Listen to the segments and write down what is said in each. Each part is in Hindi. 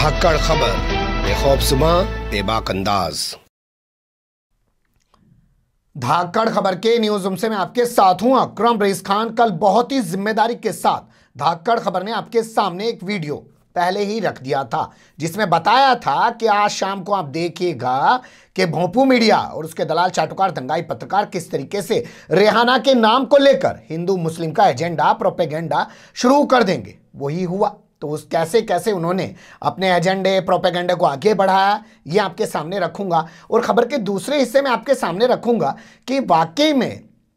धाकड़ खबर बेखौफ सुबह बेबाक अंदाज धाकड़ खबर के न्यूज रूम से मैं आपके साथ हूं अक्रम रईस खान कल बहुत ही जिम्मेदारी के साथ धाकड़ खबर ने आपके सामने एक वीडियो पहले ही रख दिया था जिसमें बताया था कि आज शाम को आप देखिएगा कि भोपू मीडिया और उसके दलाल चाटुकार दंगाई पत्रकार किस तरीके से रेहाना के नाम को लेकर हिंदू मुस्लिम का एजेंडा प्रोपेगेंडा शुरू कर देंगे वही हुआ तो उस कैसे कैसे उन्होंने अपने एजेंडे प्रोपेगेंडे को आगे बढ़ाया ये आपके सामने रखूँगा और ख़बर के दूसरे हिस्से में आपके सामने रखूँगा कि वाकई में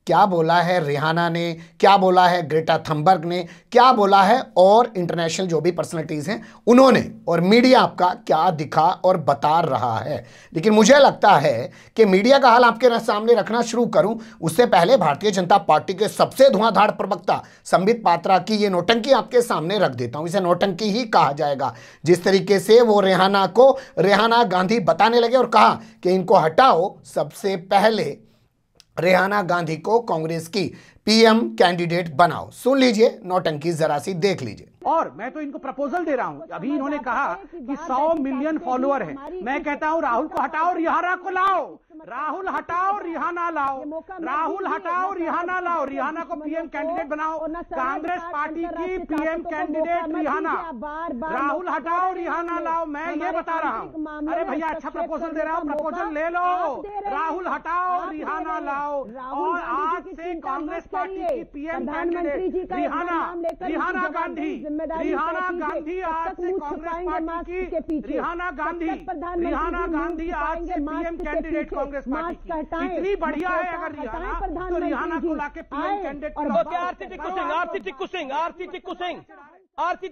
क्या बोला है रिहाना ने क्या बोला है ग्रेटा थम्बर्ग ने क्या बोला है और इंटरनेशनल जो भी पर्सनलिटीज़ हैं उन्होंने और मीडिया आपका क्या दिखा और बता रहा है लेकिन मुझे लगता है कि मीडिया का हाल आपके सामने रखना शुरू करूं उससे पहले भारतीय जनता पार्टी के सबसे धुआंधार प्रवक्ता संबित पात्रा की ये नोटंकी आपके सामने रख देता हूं इसे नोटंकी ही कहा जाएगा जिस तरीके से वो रेहाना को रेहाना गांधी बताने लगे और कहा कि इनको हटाओ सबसे पहले रेहाना गांधी को कांग्रेस की पीएम कैंडिडेट बनाओ सुन लीजिए नौटंकी जरा सी देख लीजिए और मैं तो इनको प्रपोजल दे रहा हूँ अभी इन्होंने कहा कि 100 मिलियन फॉलोअर हैं मैं कहता हूँ राहुल को हटाओ यहाँ को लाओ राहुल हटाओ अच्छा, रिहाना लाओ राहुल हटाओ रिहाना लाओ रिहाना को पीएम कैंडिडेट बनाओ कांग्रेस पार्टी की पीएम कैंडिडेट रिहाना राहुल हटाओ रिहाना लाओ मैं ये बता रहा हूँ अरे भैया अच्छा प्रपोजल दे रहा हूँ प्रपोजल ले लो राहुल हटाओ रिहाना लाओ और आज से कांग्रेस पार्टी की PM candidate Rihanna Rihanna Gandhi Rihanna Gandhi आज से कांग्रेस पार्टी की रिहाना गांधी रिहाना गांधी आज से PM candidate Congress Congress party इतनी बढ़िया है अगर रिहाना तो रिहाना को लाके पीएम कैंडिडेट आरती टिक्कू सिंह आरती टिक्कू सिंह आरती टिक्कू सिंह आरती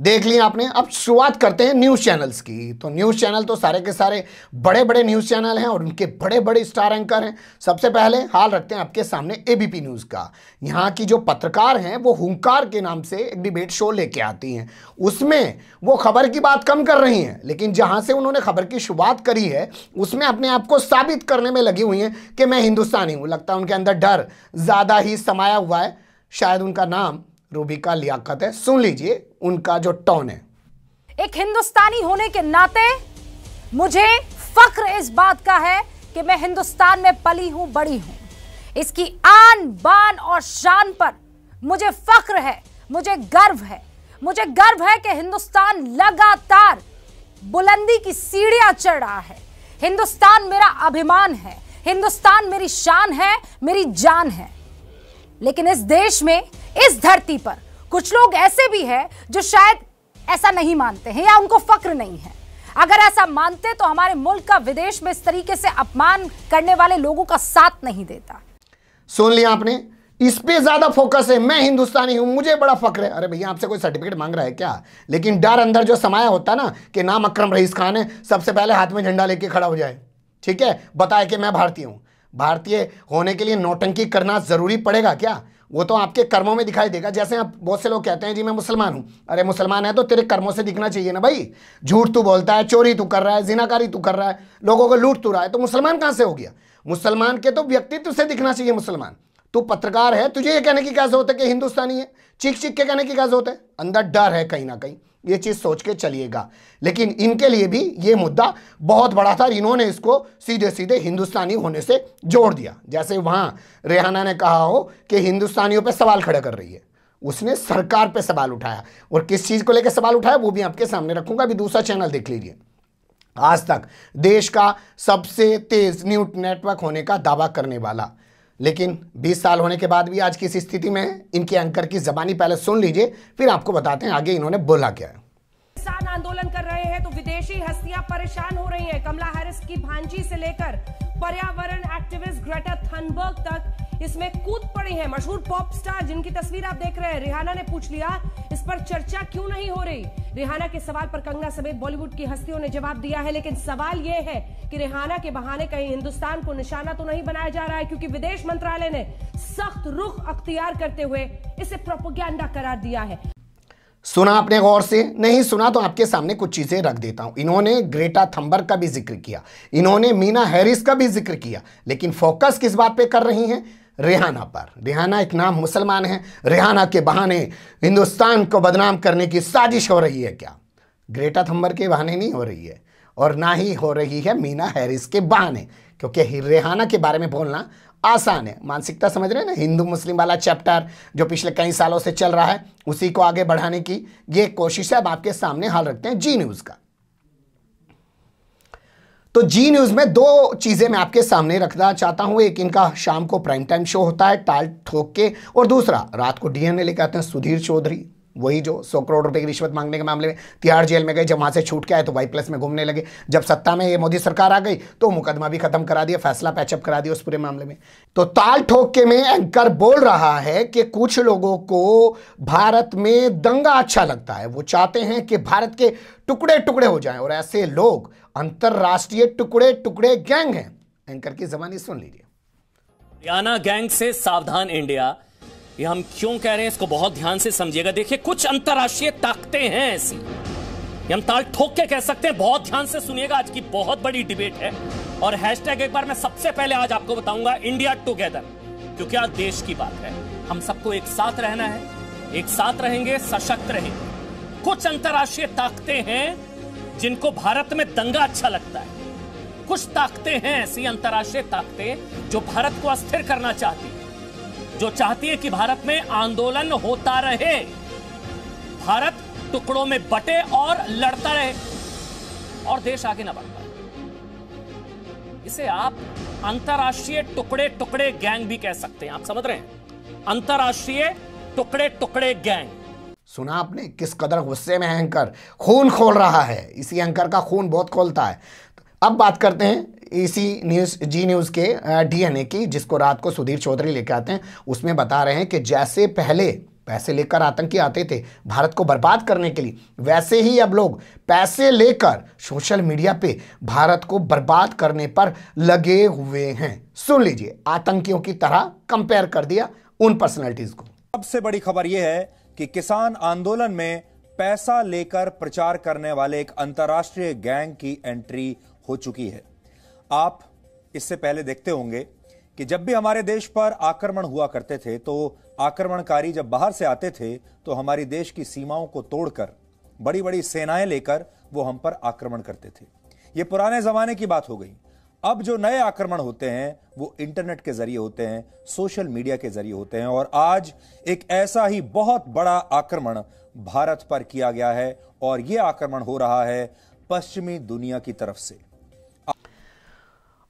देख लिया आपने अब शुरुआत करते हैं न्यूज़ चैनल्स की तो न्यूज़ चैनल तो सारे के सारे बड़े बड़े न्यूज़ चैनल हैं और उनके बड़े बड़े स्टार एंकर हैं सबसे पहले हाल रखते हैं आपके सामने एबीपी न्यूज़ का यहाँ की जो पत्रकार हैं वो हुंकार के नाम से एक डिबेट शो लेके आती हैं उसमें वो खबर की बात कम कर रही हैं लेकिन जहाँ से उन्होंने खबर की शुरुआत करी है उसमें अपने आप को साबित करने में लगी हुई हैं कि मैं हिंदुस्तानी हूँ लगता है उनके अंदर डर ज़्यादा ही समाया हुआ है शायद उनका नाम का लियाकत है सुन लीजिए उनका जो टोन है एक हिंदुस्तानी होने के नाते मुझे फख्र इस बात का है कि मैं हिंदुस्तान में पली हूं बड़ी हूं इसकी आन बान और शान पर मुझे फक्र है मुझे गर्व है मुझे गर्व है कि हिंदुस्तान लगातार बुलंदी की सीढ़ियां चढ़ रहा है हिंदुस्तान मेरा अभिमान है हिंदुस्तान मेरी शान है मेरी जान है लेकिन इस देश में इस धरती पर कुछ लोग ऐसे भी हैं जो शायद ऐसा नहीं मानते हैं या उनको फक्र नहीं है अगर ऐसा मानते तो हमारे मुल्क का विदेश में इस तरीके से अपमान करने वाले लोगों का साथ नहीं देता सुन लिया आपने इस पे ज़्यादा फोकस है मैं हिंदुस्तानी हूं मुझे बड़ा फक्र है अरे भैया आपसे कोई सर्टिफिकेट मांग रहा है क्या लेकिन डर अंदर जो समाया होता ना कि नाम अक्रम रईस खान है सबसे पहले हाथ में झंडा लेके खड़ा हो जाए ठीक है बताए कि मैं भारतीय हूँ भारतीय होने के लिए नोटंकी करना ज़रूरी पड़ेगा क्या वो तो आपके कर्मों में दिखाई देगा जैसे आप बहुत से लोग कहते हैं जी मैं मुसलमान हूं अरे मुसलमान है तो तेरे कर्मों से दिखना चाहिए ना भाई झूठ तू बोलता है चोरी तू कर रहा है जिनाकारी तू कर रहा है लोगों को लूट तू रहा है तो मुसलमान कहां से हो गया मुसलमान के तो व्यक्तित्व से दिखना चाहिए मुसलमान तू पत्रकार है तुझे ये कहने की क्या जरूरत है कि हिंदुस्तानी है चीख चीख के कहने की क्या जरूरत है अंदर डर है कहीं ना कहीं ये चीज़ सोच के चलिएगा लेकिन इनके लिए भी ये मुद्दा बहुत बड़ा था इन्होंने इसको सीधे सीधे हिंदुस्तानी होने से जोड़ दिया जैसे वहां रेहाना ने कहा हो कि हिंदुस्तानियों पर सवाल खड़ा कर रही है उसने सरकार पे सवाल उठाया और किस चीज़ को लेकर सवाल उठाया वो भी आपके सामने रखूंगा अभी दूसरा चैनल देख लीजिए आज तक देश का सबसे तेज़ न्यूट नेटवर्क होने का दावा करने वाला लेकिन 20 साल होने के बाद भी आज की इस स्थिति में इनके एंकर की जबानी पहले सुन लीजिए फिर आपको बताते हैं आगे इन्होंने बोला क्या है किसान आंदोलन कर रहे हैं तो विदेशी हस्तियां परेशान हो रही हैं कमला हैरिस की भांजी से लेकर पर्यावरण एक्टिविस्ट ग्रेटा थनबर्ग तक इसमें कूद पड़ी हैं मशहूर पॉप स्टार जिनकी तस्वीर आप देख रहे हैं रिहाना ने पूछ लिया इस पर चर्चा क्यों नहीं हो रही रिहाना के सवाल पर कंगना समेत बॉलीवुड की हस्तियों ने जवाब दिया है लेकिन सवाल यह है कि रिहाना के बहाने कहीं हिंदुस्तान को निशाना तो नहीं बनाया जा रहा है क्योंकि विदेश मंत्रालय ने सख्त रुख अख्तियार करते हुए इसे प्रोपोगंडा करार दिया है सुना आपने गौर से नहीं सुना तो आपके सामने कुछ चीज़ें रख देता हूं इन्होंने ग्रेटा थम्बर का भी जिक्र किया इन्होंने मीना हैरिस का भी जिक्र किया लेकिन फोकस किस बात पे कर रही हैं रेहाना पर रेहाना एक नाम मुसलमान है रेहाना के बहाने हिंदुस्तान को बदनाम करने की साजिश हो रही है क्या ग्रेटा थम्बर के बहाने नहीं हो रही है और ना ही हो रही है मीना हैरिस के बहाने क्योंकि रेहाना के बारे में बोलना आसान है मानसिकता समझ रहे हैं ना हिंदू मुस्लिम वाला चैप्टर जो पिछले कई सालों से चल रहा है उसी को आगे बढ़ाने की ये कोशिश है अब आपके सामने हाल रखते हैं जी न्यूज़ का तो जी न्यूज़ में दो चीज़ें मैं आपके सामने रखना चाहता हूं एक इनका शाम को प्राइम टाइम शो होता है टाल ठोक के और दूसरा रात को डीएनए लेकर आते हैं सुधीर चौधरी वही जो सौ करोड़ रुपए की रिश्वत मांगने के मामले में तिहाड़ जेल में गए जब वहां से छूट के आए तो वाई प्लस में घूमने लगे जब सत्ता में ये मोदी सरकार आ गई तो मुकदमा भी खत्म करा दिया फैसला पैचअप करा दिया उस पूरे मामले में तो ताल ठोक के में एंकर बोल रहा है कि कुछ लोगों को भारत में दंगा अच्छा लगता है वो चाहते हैं कि भारत के टुकड़े टुकड़े हो जाए और ऐसे लोग अंतर्राष्ट्रीय टुकड़े टुकड़े गैंग हैं एंकर की जबानी सुन लीजिए हरियाणा गैंग से सावधान इंडिया ये हम क्यों कह रहे हैं इसको बहुत ध्यान से समझिएगा देखिए कुछ अंतरराष्ट्रीय ताकतें हैं ऐसी ये हम ताल ठोक के कह सकते हैं बहुत ध्यान से सुनिएगा आज की बहुत बड़ी डिबेट है और हैशटैग एक बार मैं सबसे पहले आज आपको बताऊंगा इंडिया टुगेदर क्योंकि आज देश की बात है हम सबको एक साथ रहना है एक साथ रहेंगे सशक्त रहेंगे कुछ अंतर्राष्ट्रीय ताकतें हैं जिनको भारत में दंगा अच्छा लगता है कुछ ताकतें हैं ऐसी अंतर्राष्ट्रीय ताकतें जो भारत को अस्थिर करना चाहती जो चाहती है कि भारत में आंदोलन होता रहे भारत टुकड़ों में बटे और लड़ता रहे और देश आगे ना बढ़ पाए इसे आप अंतर्राष्ट्रीय टुकड़े टुकड़े गैंग भी कह सकते हैं आप समझ रहे हैं अंतर्राष्ट्रीय टुकड़े टुकड़े गैंग सुना आपने किस कदर गुस्से में एंकर खून खोल रहा है इसी एंकर का खून बहुत खोलता है अब बात करते हैं इसी न्यूज़ जी न्यूज़ के डीएनए की जिसको रात को सुधीर चौधरी लेकर आते हैं उसमें बता रहे हैं कि जैसे पहले पैसे लेकर आतंकी आते थे भारत को बर्बाद करने के लिए वैसे ही अब लोग पैसे लेकर सोशल मीडिया पे भारत को बर्बाद करने पर लगे हुए हैं सुन लीजिए आतंकियों की तरह कंपेयर कर दिया उन पर्सनैलिटीज को सबसे बड़ी खबर यह है कि किसान आंदोलन में पैसा लेकर प्रचार करने वाले एक अंतर्राष्ट्रीय गैंग की एंट्री हो चुकी है आप इससे पहले देखते होंगे कि जब भी हमारे देश पर आक्रमण हुआ करते थे तो आक्रमणकारी जब बाहर से आते थे तो हमारी देश की सीमाओं को तोड़कर बड़ी बड़ी सेनाएं लेकर वो हम पर आक्रमण करते थे ये पुराने जमाने की बात हो गई अब जो नए आक्रमण होते हैं वो इंटरनेट के जरिए होते हैं सोशल मीडिया के जरिए होते हैं और आज एक ऐसा ही बहुत बड़ा आक्रमण भारत पर किया गया है और ये आक्रमण हो रहा है पश्चिमी दुनिया की तरफ से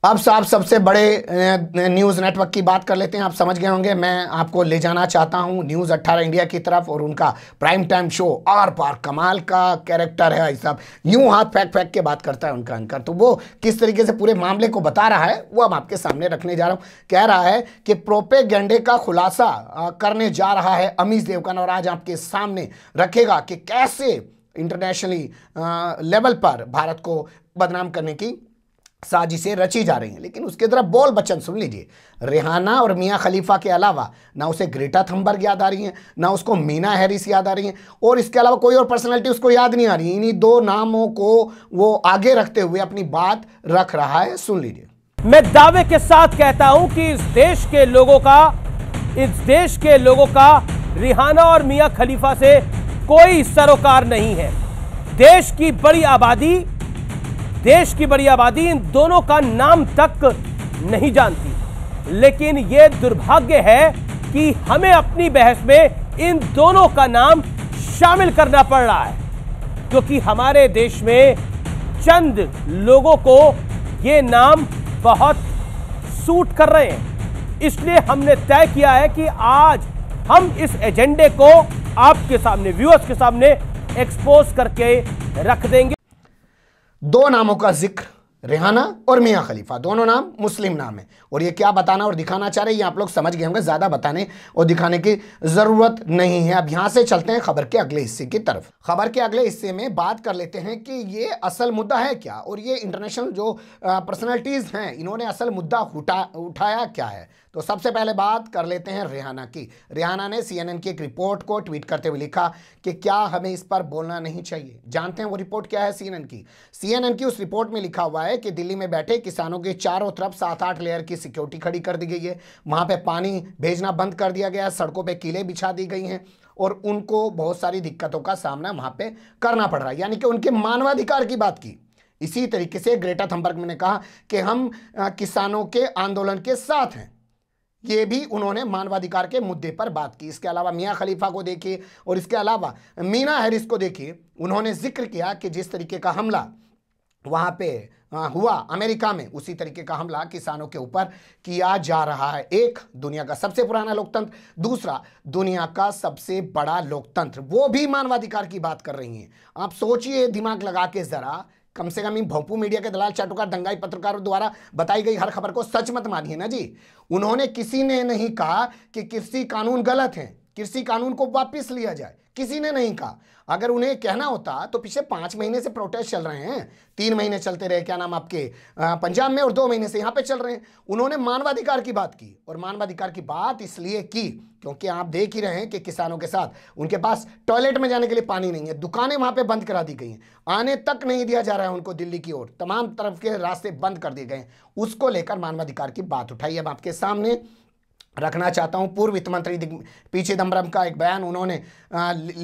अब साहब सबसे बड़े न्यूज़ नेटवर्क की बात कर लेते हैं आप समझ गए होंगे मैं आपको ले जाना चाहता हूं न्यूज़ अट्ठारह इंडिया की तरफ और उनका prime time show Aar Paar कमाल का कैरेक्टर है भाई साहब यूं हाथ फेंक फेंक के बात करता है उनका अंकर तो वो किस तरीके से पूरे मामले को बता रहा है वो अब आपके सामने रखने जा रहा हूँ कह रहा है कि प्रोपेगेंडे का खुलासा करने जा रहा है अमीश देवकन और आज आपके सामने रखेगा कि कैसे इंटरनेशनली लेवल पर भारत को बदनाम करने की साजिशें रची जा रही हैं लेकिन उसके ज़रा बोल बचन सुन लीजिए रेहाना और मियाँ खलीफा के अलावा ना उसे ग्रेटा थम्बर्ग याद आ रही हैं ना उसको मीना हैरिस याद आ रही हैं और इसके अलावा कोई और पर्सनैलिटी उसको याद नहीं आ रही इन्हीं दो नामों को वो आगे रखते हुए अपनी बात रख रहा है सुन लीजिए मैं दावे के साथ कहता हूं कि इस देश के लोगों का इस देश के लोगों का रिहाना और मियाँ खलीफा से कोई सरोकार नहीं है देश की बड़ी आबादी देश की बड़ी आबादी इन दोनों का नाम तक नहीं जानती लेकिन यह दुर्भाग्य है कि हमें अपनी बहस में इन दोनों का नाम शामिल करना पड़ रहा है क्योंकि हमारे देश में चंद लोगों को ये नाम बहुत सूट कर रहे हैं इसलिए हमने तय किया है कि आज हम इस एजेंडे को आपके सामने व्यूअर्स के सामने एक्सपोज करके रख देंगे दो नामों का जिक्र रेहाना और मियाँ खलीफा दोनों नाम मुस्लिम नाम है और ये क्या बताना और दिखाना चाह रहे हैं ये आप लोग समझ गए होंगे ज़्यादा बताने और दिखाने की ज़रूरत नहीं है अब यहाँ से चलते हैं खबर के अगले हिस्से की तरफ खबर के अगले हिस्से में बात कर लेते हैं कि ये असल मुद्दा है क्या और ये इंटरनेशनल जो पर्सनैलिटीज़ हैं इन्होंने असल मुद्दा उठा उठाया क्या है तो सबसे पहले बात कर लेते हैं रेहाना की रेहाना ने सी की एक रिपोर्ट को ट्वीट करते हुए लिखा कि क्या हमें इस पर बोलना नहीं चाहिए जानते हैं वो रिपोर्ट क्या है सी की सी की उस रिपोर्ट में लिखा हुआ है है कि दिल्ली में बैठे किसानों के चारों तरफ सात आठ लेयर की सिक्योरिटी खड़ी कर दी गई है वहाँ पे पानी भेजना बंद कर दिया गया सड़कों पे कीले बिछा दी गई हैं और उनको बहुत सारी दिक्कतों का सामना वहाँ पे करना पड़ रहा है यानी कि उनके मानवाधिकार की बात की इसी तरीके से ग्रेटा थम्बर्ग ने कहा कि हम किसानों के आंदोलन के साथ हैं ये भी उन्होंने मानवाधिकार के मुद्दे पर बात की इसके अलावा मियाँ खलीफा को देखिए और इसके अलावा मीना हैरिस को देखिए उन्होंने जिक्र किया कि जिस तरीके का हमला वहां पे हुआ अमेरिका में उसी तरीके का हमला किसानों के ऊपर किया जा रहा है एक दुनिया का सबसे पुराना लोकतंत्र दूसरा दुनिया का सबसे बड़ा लोकतंत्र वो भी मानवाधिकार की बात कर रही हैं आप सोचिए दिमाग लगा के ज़रा कम से कम इन भोपू मीडिया के दलाल चाटुकार दंगाई पत्रकारों द्वारा बताई गई हर खबर को सच मत मानिए ना जी उन्होंने किसी ने नहीं कहा कि कृषि कानून गलत है कृषि कानून को वापिस लिया जाए किसी ने नहीं कहा अगर उन्हें कहना होता तो पिछले पांच महीने से प्रोटेस्ट चल रहे हैं तीन महीने चलते रहे क्या नाम आपके पंजाब में और दो महीने से यहां पे चल रहे हैं उन्होंने मानवाधिकार की बात की और मानवाधिकार की बात इसलिए की क्योंकि आप देख ही रहे हैं कि किसानों के साथ उनके पास टॉयलेट में जाने के लिए पानी नहीं है दुकानें वहां पर बंद करा दी गई हैं आने तक नहीं दिया जा रहा है उनको दिल्ली की ओर तमाम तरफ के रास्ते बंद कर दिए गए उसको लेकर मानवाधिकार की बात उठाई अब आपके सामने रखना चाहता हूँ पूर्व वित्त मंत्री पी चिदम्बरम का एक बयान उन्होंने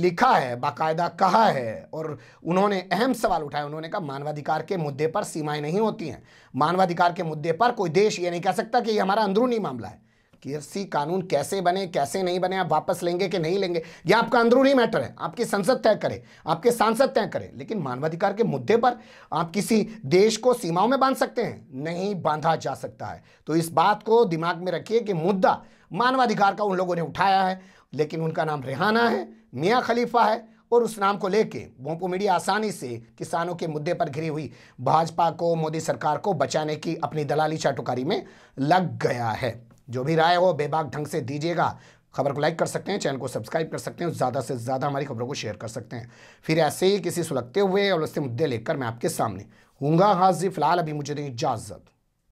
लिखा है बाकायदा कहा है और उन्होंने अहम सवाल उठाया उन्होंने कहा मानवाधिकार के मुद्दे पर सीमाएं नहीं होती हैं मानवाधिकार के मुद्दे पर कोई देश ये नहीं कह सकता कि ये हमारा अंदरूनी मामला है कृषि कानून कैसे बने कैसे नहीं बने आप वापस लेंगे कि नहीं लेंगे ये आपका अंदरूनी मैटर है आपकी संसद तय करे आपके सांसद तय करें लेकिन मानवाधिकार के मुद्दे पर आप किसी देश को सीमाओं में बांध सकते हैं नहीं बांधा जा सकता है तो इस बात को दिमाग में रखिए कि मुद्दा मानवाधिकार का उन लोगों ने उठाया है लेकिन उनका नाम रेहाना है मियाँ खलीफा है और उस नाम को लेके वोपो मीडिया आसानी से किसानों के मुद्दे पर घिरी हुई भाजपा को मोदी सरकार को बचाने की अपनी दलाली चाटुकारी में लग गया है जो भी राय हो बेबाक ढंग से दीजिएगा खबर को लाइक कर सकते हैं चैनल को सब्सक्राइब कर सकते हैं ज़्यादा से ज़्यादा हमारी खबरों को शेयर कर सकते हैं फिर ऐसे ही किसी सुलगते हुए और उससे मुद्दे लेकर मैं आपके सामने हूँगा हाजी फिलहाल अभी मुझे दें इजाज़त